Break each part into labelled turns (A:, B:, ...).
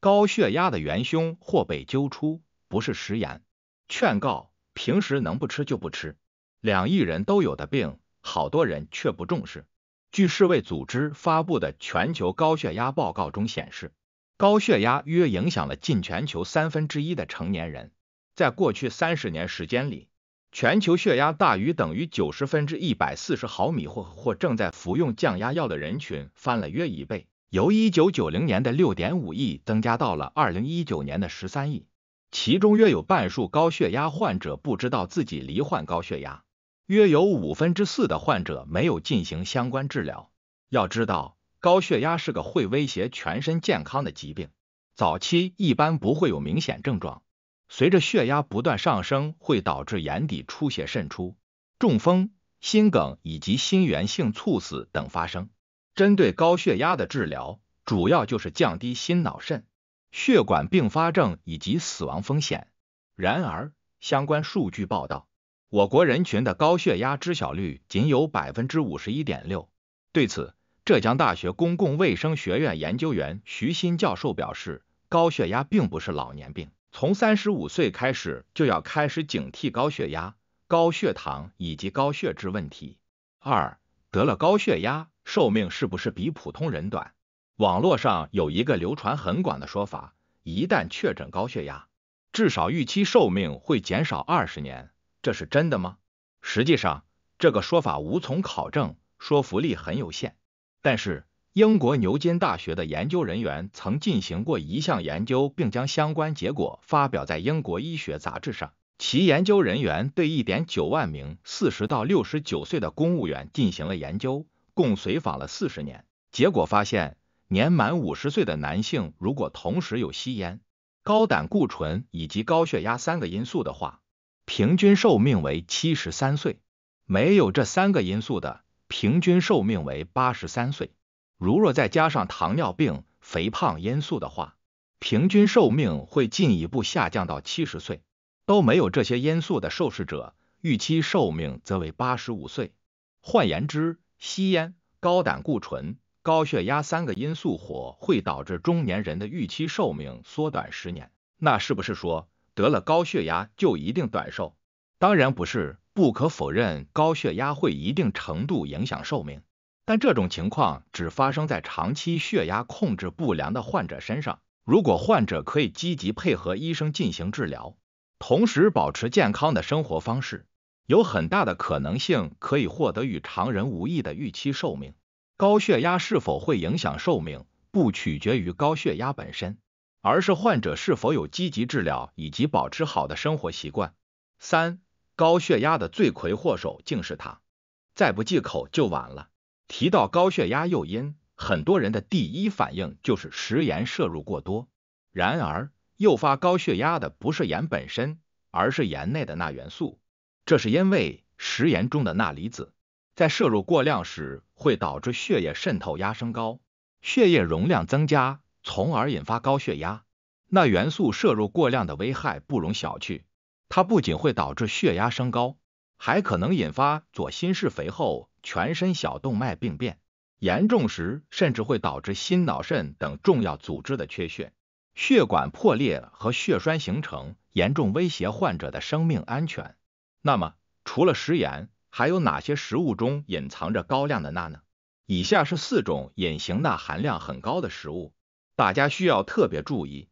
A: 高血压的元凶或被揪出，不是食盐。劝告：平时能不吃就不吃。两亿人都有的病，好多人却不重视。据世卫组织发布的全球高血压报告中显示，高血压约影响了近全球三分之一的成年人。在过去三十年时间里，全球血压大于等于九十分之一百四十毫米或或正在服用降压药的人群翻了约一倍。由一九九零年的六点五亿增加到了二零一九年的十三亿，其中约有半数高血压患者不知道自己罹患高血压，约有五分之四的患者没有进行相关治疗。要知道，高血压是个会威胁全身健康的疾病，早期一般不会有明显症状，随着血压不断上升，会导致眼底出血渗出、中风、心梗以及心源性猝死等发生。针对高血压的治疗，主要就是降低心脑肾血管并发症以及死亡风险。然而，相关数据报道，我国人群的高血压知晓率仅有百分之五十一点六。对此，浙江大学公共卫生学院研究员徐新教授表示，高血压并不是老年病，从三十五岁开始就要开始警惕高血压、高血糖以及高血脂问题。二得了高血压。寿命是不是比普通人短？网络上有一个流传很广的说法，一旦确诊高血压，至少预期寿命会减少二十年，这是真的吗？实际上，这个说法无从考证，说服力很有限。但是，英国牛津大学的研究人员曾进行过一项研究，并将相关结果发表在英国医学杂志上。其研究人员对一点九万名四十到六十九岁的公务员进行了研究。共随访了四十年，结果发现，年满五十岁的男性如果同时有吸烟、高胆固醇以及高血压三个因素的话，平均寿命为七十三岁；没有这三个因素的，平均寿命为八十三岁。如若再加上糖尿病、肥胖因素的话，平均寿命会进一步下降到七十岁。都没有这些因素的受试者，预期寿命则为八十五岁。换言之，吸烟、高胆固醇、高血压三个因素火会导致中年人的预期寿命缩短十年。那是不是说得了高血压就一定短寿？当然不是，不可否认高血压会一定程度影响寿命，但这种情况只发生在长期血压控制不良的患者身上。如果患者可以积极配合医生进行治疗，同时保持健康的生活方式。有很大的可能性可以获得与常人无异的预期寿命。高血压是否会影响寿命，不取决于高血压本身，而是患者是否有积极治疗以及保持好的生活习惯。三、高血压的罪魁祸首竟是它，再不忌口就晚了。提到高血压诱因，很多人的第一反应就是食盐摄入过多。然而，诱发高血压的不是盐本身，而是盐内的钠元素。这是因为食盐中的钠离子在摄入过量时，会导致血液渗透压升高，血液容量增加，从而引发高血压。钠元素摄入过量的危害不容小觑，它不仅会导致血压升高，还可能引发左心室肥厚、全身小动脉病变，严重时甚至会导致心、脑、肾等重要组织的缺血、血管破裂和血栓形成，严重威胁患者的生命安全。那么，除了食盐，还有哪些食物中隐藏着高量的钠呢？以下是四种隐形钠含量很高的食物，大家需要特别注意。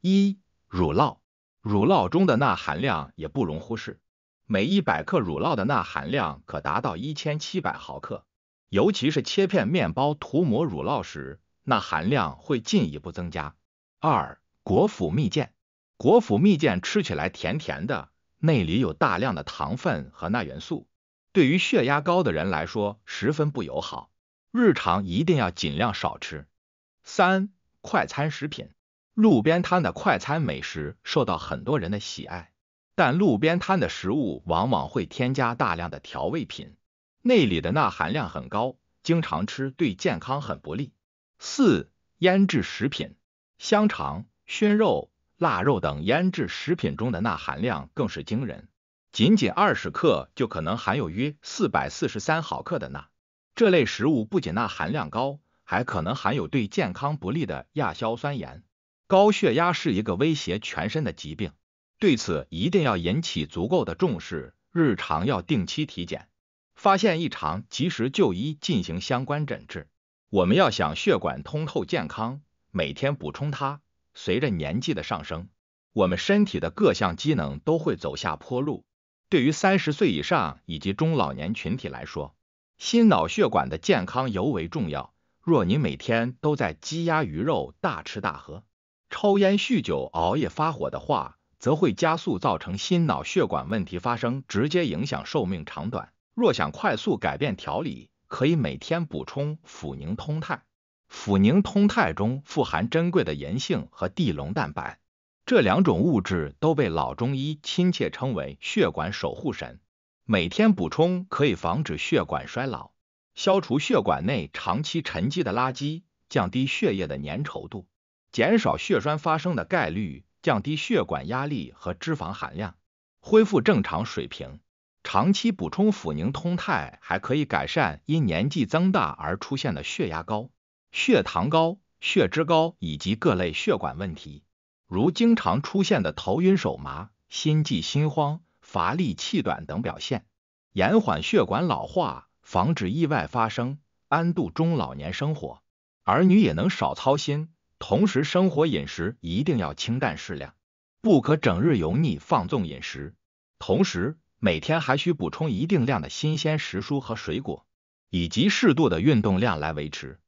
A: 一、乳酪，乳酪中的钠含量也不容忽视，每100克乳酪的钠含量可达到1700毫克，尤其是切片面包涂抹乳酪时，钠含量会进一步增加。二、果脯蜜饯，果脯蜜饯吃起来甜甜的。内里有大量的糖分和钠元素，对于血压高的人来说十分不友好，日常一定要尽量少吃。三、快餐食品，路边摊的快餐美食受到很多人的喜爱，但路边摊的食物往往会添加大量的调味品，内里的钠含量很高，经常吃对健康很不利。四、腌制食品，香肠、熏肉。腊肉等腌制食品中的钠含量更是惊人，仅仅二十克就可能含有约四百四十三毫克的钠。这类食物不仅钠含量高，还可能含有对健康不利的亚硝酸盐。高血压是一个威胁全身的疾病，对此一定要引起足够的重视，日常要定期体检，发现异常及时就医进行相关诊治。我们要想血管通透健康，每天补充它。随着年纪的上升，我们身体的各项机能都会走下坡路。对于三十岁以上以及中老年群体来说，心脑血管的健康尤为重要。若你每天都在鸡鸭鱼肉大吃大喝、抽烟酗酒、熬夜发火的话，则会加速造成心脑血管问题发生，直接影响寿命长短。若想快速改变调理，可以每天补充辅宁通泰。辅宁通肽中富含珍贵的银杏和地龙蛋白，这两种物质都被老中医亲切称为血管守护神。每天补充可以防止血管衰老，消除血管内长期沉积的垃圾，降低血液的粘稠度，减少血栓发生的概率，降低血管压力和脂肪含量，恢复正常水平。长期补充辅宁通肽还可以改善因年纪增大而出现的血压高。血糖高、血脂高以及各类血管问题，如经常出现的头晕、手麻、心悸、心慌、乏力、气短等表现，延缓血管老化，防止意外发生，安度中老年生活，儿女也能少操心。同时，生活饮食一定要清淡适量，不可整日油腻放纵饮食。同时，每天还需补充一定量的新鲜时蔬和水果，以及适度的运动量来维持。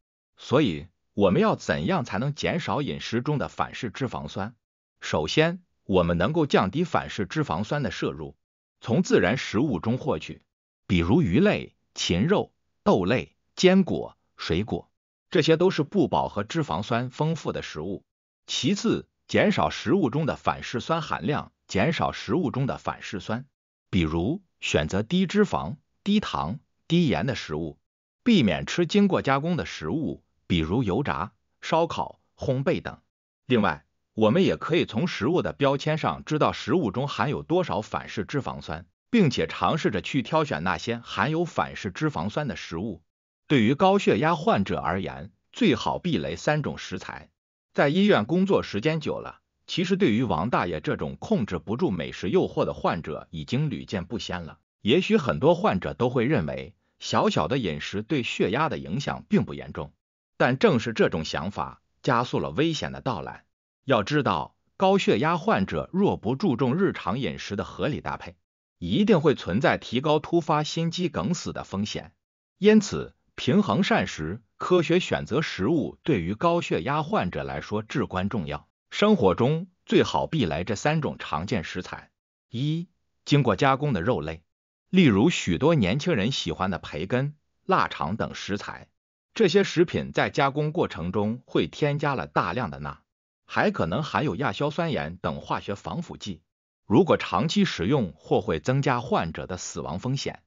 A: 所以，我们要怎样才能减少饮食中的反式脂肪酸？首先，我们能够降低反式脂肪酸的摄入，从自然食物中获取，比如鱼类、禽肉、豆类、坚果、水果，这些都是不饱和脂肪酸丰富的食物。其次，减少食物中的反式酸含量，减少食物中的反式酸，比如选择低脂肪、低糖、低盐的食物，避免吃经过加工的食物。比如油炸、烧烤、烘焙等。另外，我们也可以从食物的标签上知道食物中含有多少反式脂肪酸，并且尝试着去挑选那些含有反式脂肪酸的食物。对于高血压患者而言，最好避雷三种食材。在医院工作时间久了，其实对于王大爷这种控制不住美食诱惑的患者已经屡见不鲜了。也许很多患者都会认为，小小的饮食对血压的影响并不严重。但正是这种想法加速了危险的到来。要知道，高血压患者若不注重日常饮食的合理搭配，一定会存在提高突发心肌梗死的风险。因此，平衡膳食、科学选择食物对于高血压患者来说至关重要。生活中最好避来这三种常见食材：一、经过加工的肉类，例如许多年轻人喜欢的培根、腊肠等食材。这些食品在加工过程中会添加了大量的钠，还可能含有亚硝酸盐等化学防腐剂。如果长期食用，或会增加患者的死亡风险。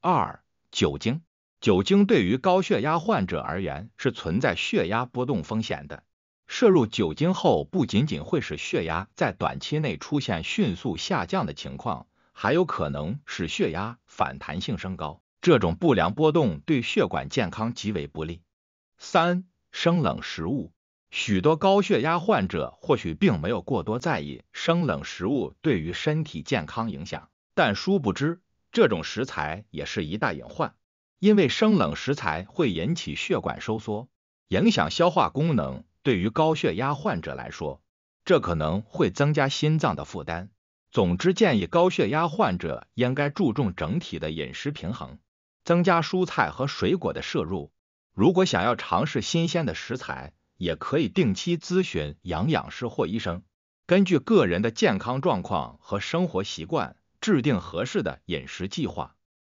A: 二、酒精，酒精对于高血压患者而言是存在血压波动风险的。摄入酒精后，不仅仅会使血压在短期内出现迅速下降的情况，还有可能使血压反弹性升高。这种不良波动对血管健康极为不利。三生冷食物，许多高血压患者或许并没有过多在意生冷食物对于身体健康影响，但殊不知这种食材也是一大隐患。因为生冷食材会引起血管收缩，影响消化功能。对于高血压患者来说，这可能会增加心脏的负担。总之，建议高血压患者应该注重整体的饮食平衡。增加蔬菜和水果的摄入。如果想要尝试新鲜的食材，也可以定期咨询营养师或医生，根据个人的健康状况和生活习惯，制定合适的饮食计划。